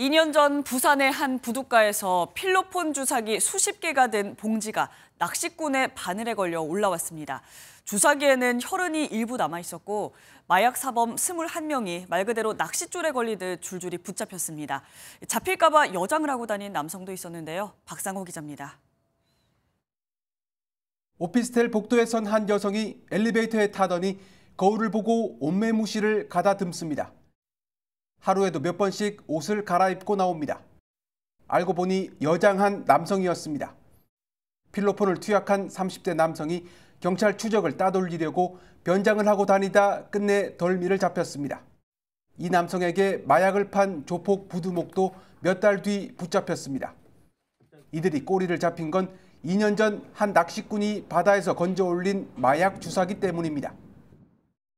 2년 전 부산의 한 부둣가에서 필로폰 주사기 수십 개가 된 봉지가 낚시꾼의 바늘에 걸려 올라왔습니다. 주사기에는 혈흔이 일부 남아 있었고 마약 사범 21명이 말 그대로 낚싯줄에 걸리듯 줄줄이 붙잡혔습니다. 잡힐까 봐 여장을 하고 다닌 남성도 있었는데요. 박상호 기자입니다. 오피스텔 복도에선 한 여성이 엘리베이터에 타더니 거울을 보고 온매무시를 가다듬습니다. 하루에도 몇 번씩 옷을 갈아입고 나옵니다. 알고 보니 여장한 남성이었습니다. 필로폰을 투약한 30대 남성이 경찰 추적을 따돌리려고 변장을 하고 다니다 끝내 덜미를 잡혔습니다. 이 남성에게 마약을 판 조폭 부두목도 몇 달 뒤 붙잡혔습니다. 이들이 꼬리를 잡힌 건 2년 전 한 낚시꾼이 바다에서 건져 올린 마약 주사기 때문입니다.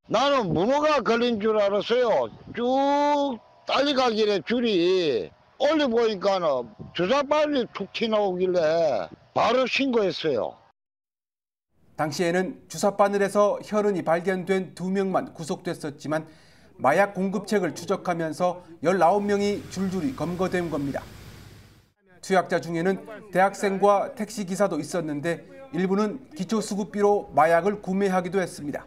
나는 문어가 걸린 줄 알았어요. 쭉 달려가길래 줄이 올려 보니까는 주사발이 툭 튀어나오길래 바로 신고했어요. 당시에는 주사바늘에서 혈흔이 발견된 두명만 구속됐었지만 마약 공급책을 추적하면서 19명이 줄줄이 검거된 겁니다. 투약자 중에는 대학생과 택시기사도 있었는데 일부는 기초수급비로 마약을 구매하기도 했습니다.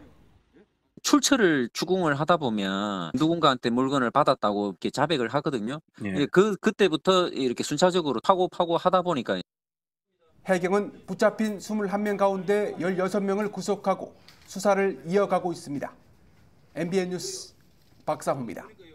출처를 추궁을 하다 보면 누군가한테 물건을 받았다고 이렇게 자백을 하거든요. 예. 그 그때부터 이렇게 순차적으로 파고 파고 하다 보니까 해경은 붙잡힌 21명 가운데 16명을 구속하고 수사를 이어가고 있습니다. MBN 뉴스 박상호입니다.